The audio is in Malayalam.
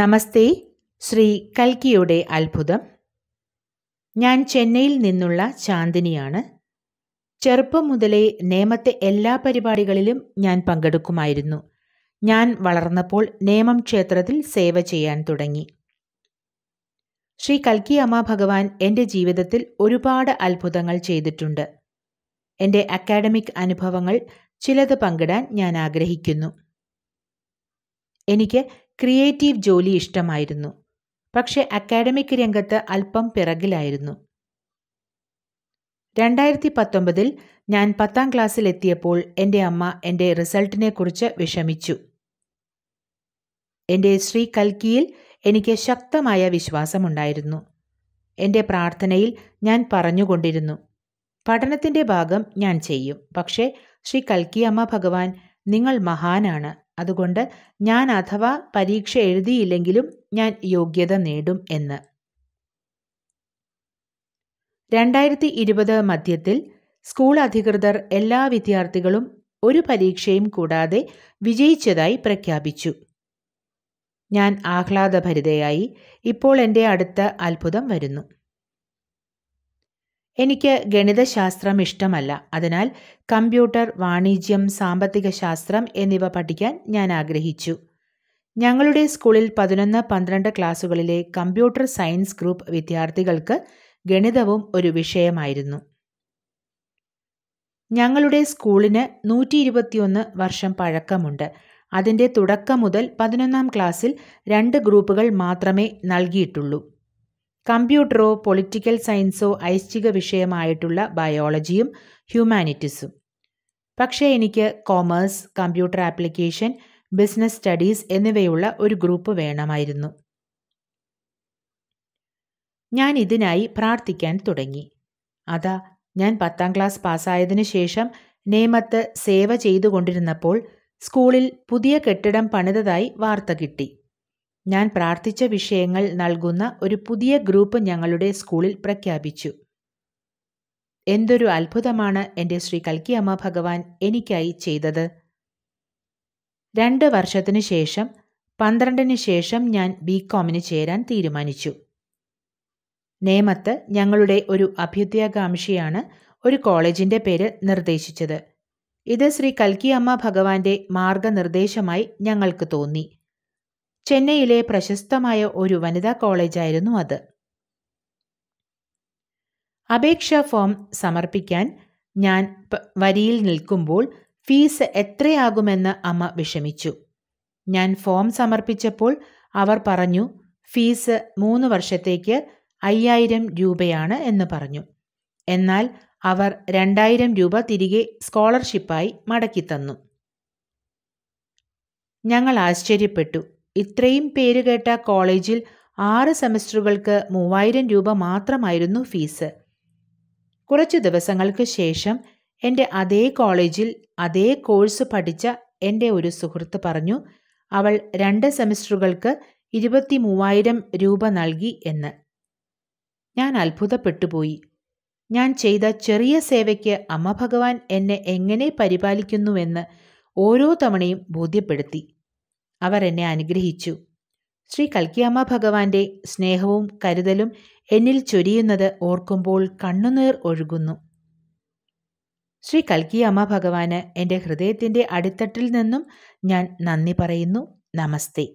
നമസ്തേ ശ്രീ കൽക്കിയുടെ അത്ഭുതം ഞാൻ ചെന്നൈയിൽ നിന്നുള്ള ചാന്ദിനിയാണ് ചെറുപ്പം മുതലേ നേമത്തെ എല്ലാ പരിപാടികളിലും ഞാൻ പങ്കെടുക്കുമായിരുന്നു ഞാൻ വളർന്നപ്പോൾ നേമം ക്ഷേത്രത്തിൽ സേവ ചെയ്യാൻ തുടങ്ങി ശ്രീ കൽക്കി അമ്മ ഭഗവാൻ എൻ്റെ ജീവിതത്തിൽ ഒരുപാട് അത്ഭുതങ്ങൾ ചെയ്തിട്ടുണ്ട് എൻ്റെ അക്കാഡമിക് അനുഭവങ്ങൾ ചിലത് പങ്കിടാൻ ഞാൻ ആഗ്രഹിക്കുന്നു എനിക്ക് ക്രിയേറ്റീവ് ജോലി ഇഷ്ടമായിരുന്നു പക്ഷേ അക്കാഡമിക് രംഗത്ത് അല്പം പിറകിലായിരുന്നു രണ്ടായിരത്തി പത്തൊമ്പതിൽ ഞാൻ പത്താം ക്ലാസ്സിലെത്തിയപ്പോൾ എൻ്റെ അമ്മ എൻ്റെ റിസൾട്ടിനെക്കുറിച്ച് വിഷമിച്ചു എൻ്റെ ശ്രീ കൽക്കിയിൽ എനിക്ക് ശക്തമായ വിശ്വാസമുണ്ടായിരുന്നു എൻ്റെ പ്രാർത്ഥനയിൽ ഞാൻ പറഞ്ഞുകൊണ്ടിരുന്നു പഠനത്തിൻ്റെ ഭാഗം ഞാൻ ചെയ്യും പക്ഷേ ശ്രീ കൽക്കി അമ്മ ഭഗവാൻ നിങ്ങൾ മഹാനാണ് അതുകൊണ്ട് ഞാൻ അഥവാ പരീക്ഷ എഴുതിയില്ലെങ്കിലും ഞാൻ യോഗ്യത നേടും എന്ന് രണ്ടായിരത്തി ഇരുപത് മധ്യത്തിൽ സ്കൂൾ അധികൃതർ എല്ലാ വിദ്യാർത്ഥികളും ഒരു പരീക്ഷയും കൂടാതെ വിജയിച്ചതായി പ്രഖ്യാപിച്ചു ഞാൻ ആഹ്ലാദഭരിതയായി ഇപ്പോൾ എൻ്റെ അടുത്ത അത്ഭുതം വരുന്നു എനിക്ക് ഗണിതശാസ്ത്രം ഇഷ്ടമല്ല അതിനാൽ കമ്പ്യൂട്ടർ വാണിജ്യം സാമ്പത്തിക ശാസ്ത്രം എന്നിവ പഠിക്കാൻ ഞാൻ ആഗ്രഹിച്ചു ഞങ്ങളുടെ സ്കൂളിൽ പതിനൊന്ന് പന്ത്രണ്ട് ക്ലാസ്സുകളിലെ കമ്പ്യൂട്ടർ സയൻസ് ഗ്രൂപ്പ് വിദ്യാർത്ഥികൾക്ക് ഗണിതവും ഒരു വിഷയമായിരുന്നു ഞങ്ങളുടെ സ്കൂളിന് നൂറ്റി ഇരുപത്തിയൊന്ന് വർഷം പഴക്കമുണ്ട് അതിൻ്റെ തുടക്കം മുതൽ പതിനൊന്നാം ക്ലാസ്സിൽ രണ്ട് ഗ്രൂപ്പുകൾ മാത്രമേ നൽകിയിട്ടുള്ളൂ കമ്പ്യൂട്ടറോ പൊളിറ്റിക്കൽ സയൻസോ ഐച്ഛിക വിഷയമായിട്ടുള്ള ബയോളജിയും ഹ്യൂമാനിറ്റീസും പക്ഷേ എനിക്ക് commerce computer application business studies എന്നിവയുള്ള ഒരു ഗ്രൂപ്പ് വേണമായിരുന്നു ഞാൻ ഇതിനായി പ്രാർത്ഥിക്കാൻ തുടങ്ങി അതാ ഞാൻ പത്താം ക്ലാസ് പാസ്സായതിനു ശേഷം നേമത്ത് സേവ ചെയ്തുകൊണ്ടിരുന്നപ്പോൾ സ്കൂളിൽ പുതിയ കെട്ടിടം പണിതതായി വാർത്ത കിട്ടി ഞാൻ പ്രാർത്ഥിച്ച വിഷയങ്ങൾ നൽകുന്ന ഒരു പുതിയ ഗ്രൂപ്പ് ഞങ്ങളുടെ സ്കൂളിൽ പ്രഖ്യാപിച്ചു എന്തൊരു അത്ഭുതമാണ് എൻ്റെ ശ്രീ കൽക്കി അമ്മ ഭഗവാൻ എനിക്കായി ചെയ്തത് രണ്ട് വർഷത്തിനു ശേഷം പന്ത്രണ്ടിന് ശേഷം ഞാൻ ബി കോമിന് ചേരാൻ തീരുമാനിച്ചു നേമത്ത് ഞങ്ങളുടെ ഒരു അഭ്യുദയകാംക്ഷിയാണ് ഒരു കോളേജിൻ്റെ പേര് നിർദ്ദേശിച്ചത് ഇത് ശ്രീ കൽക്കിയമ്മ ഭഗവാന്റെ മാർഗനിർദ്ദേശമായി ഞങ്ങൾക്ക് തോന്നി ചെന്നൈയിലെ പ്രശസ്തമായ ഒരു വനിതാ കോളേജായിരുന്നു അത് അപേക്ഷാ ഫോം സമർപ്പിക്കാൻ ഞാൻ വരിയിൽ നിൽക്കുമ്പോൾ ഫീസ് എത്രയാകുമെന്ന് അമ്മ വിഷമിച്ചു ഞാൻ ഫോം സമർപ്പിച്ചപ്പോൾ അവർ പറഞ്ഞു ഫീസ് മൂന്ന് വർഷത്തേക്ക് അയ്യായിരം രൂപയാണ് എന്ന് പറഞ്ഞു എന്നാൽ അവർ രണ്ടായിരം രൂപ തിരികെ സ്കോളർഷിപ്പായി മടക്കി തന്നു ഞങ്ങൾ ആശ്ചര്യപ്പെട്ടു ഇത്രയും പേര് കേട്ട കോളേജിൽ ആറ് സെമസ്റ്ററുകൾക്ക് മൂവായിരം രൂപ മാത്രമായിരുന്നു ഫീസ് കുറച്ചു ദിവസങ്ങൾക്ക് ശേഷം എൻ്റെ അതേ കോളേജിൽ അതേ കോഴ്സ് പഠിച്ച എൻ്റെ ഒരു സുഹൃത്ത് പറഞ്ഞു അവൾ രണ്ട് സെമസ്റ്ററുകൾക്ക് ഇരുപത്തി മൂവായിരം രൂപ നൽകി എന്ന് ഞാൻ അത്ഭുതപ്പെട്ടുപോയി ഞാൻ ചെയ്ത ചെറിയ സേവയ്ക്ക് അമ്മ ഭഗവാൻ എന്നെ എങ്ങനെ പരിപാലിക്കുന്നുവെന്ന് ഓരോ തവണയും ബോധ്യപ്പെടുത്തി അവർ എന്നെ അനുഗ്രഹിച്ചു ശ്രീ കൽക്കിയാമ്മ ഭഗവാന്റെ സ്നേഹവും കരുതലും എന്നിൽ ചൊരിയുന്നത് ഓർക്കുമ്പോൾ കണ്ണുനീർ ഒഴുകുന്നു ശ്രീ കൽക്കിയാമ്മ ഭഗവാന് എൻ്റെ ഹൃദയത്തിൻ്റെ അടിത്തട്ടിൽ നിന്നും ഞാൻ നന്ദി പറയുന്നു നമസ്തേ